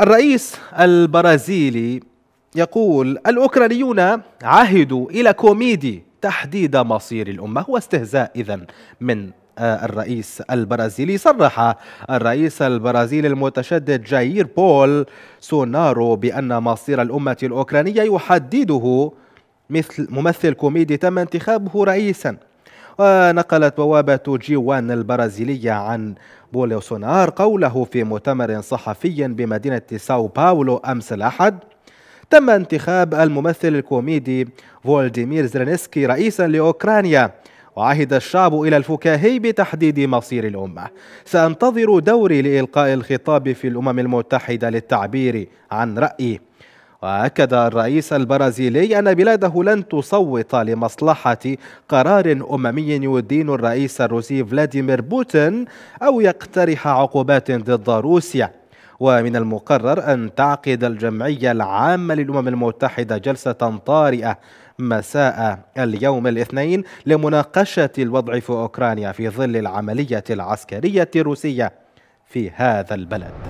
الرئيس البرازيلي يقول الأوكرانيون عهدوا إلى كوميدي تحديد مصير الأمة هو استهزاء إذا من آه، الرئيس البرازيلي صرح الرئيس البرازيلي المتشدد جاير بول سونارو بأن مصير الأمة الأوكرانية يحدده مثل ممثل كوميدي تم انتخابه رئيسا ونقلت آه، بوابة جيوان البرازيلية عن بوليسونار قوله في مؤتمر صحفي بمدينة ساو باولو أمس الأحد تم انتخاب الممثل الكوميدي فولديمير زرنسكي رئيسا لأوكرانيا وعهد الشعب إلى الفكاهي بتحديد مصير الأمة سأنتظر دوري لإلقاء الخطاب في الأمم المتحدة للتعبير عن رأيي وأكد الرئيس البرازيلي أن بلاده لن تصوت لمصلحة قرار أممي يدين الرئيس الروسي فلاديمير بوتين أو يقترح عقوبات ضد روسيا ومن المقرر أن تعقد الجمعية العامة للأمم المتحدة جلسة طارئة مساء اليوم الاثنين لمناقشة الوضع في أوكرانيا في ظل العملية العسكرية الروسية في هذا البلد